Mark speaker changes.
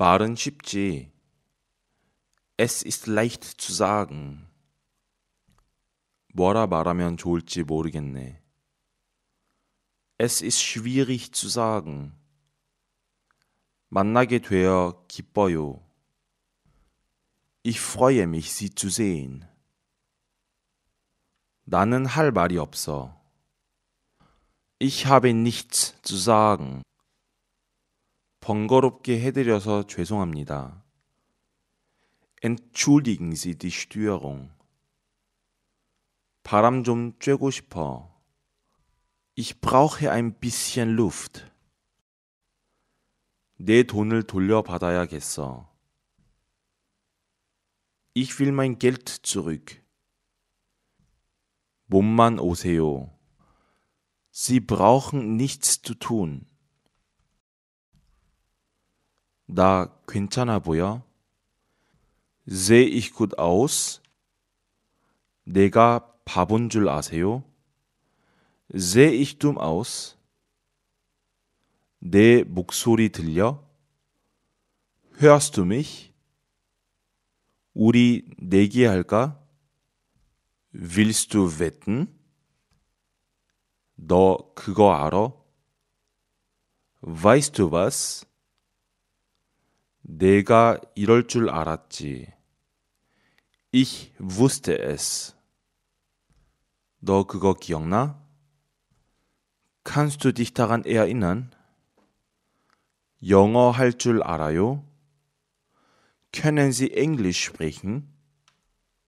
Speaker 1: Sparen 쉽지. Es ist leicht zu sagen. 뭐라 말하면 좋을지 모르겠네. Es ist schwierig zu sagen. 만나게 되어 기뻐요. Ich freue mich, Sie zu sehen. 나는 할 말이 없어. Ich habe nichts zu sagen. 번거롭게 해드려서 죄송합니다. Entschuldigen Sie die Störung. 바람 좀 쬐고 싶어. Ich brauche ein bisschen Luft. 내 돈을 돌려받아야겠어. Ich will mein Geld zurück. 몸만 오세요. Sie brauchen nichts zu tun. 나 괜찮아 보여? Sehe ich gut aus? 내가 바본 줄 아세요? Sehe ich dumm aus? 내 목소리 들려? Hörst du mich? 우리 내기할까? Willst du wetten? 너 그거 알아? Weißt du was? 내가 이럴 줄 알았지. Ich wusste es. 너 그거 기억나? Kannst du dich daran erinnern? 영어 할 줄 알아요? Können Sie Englisch sprechen?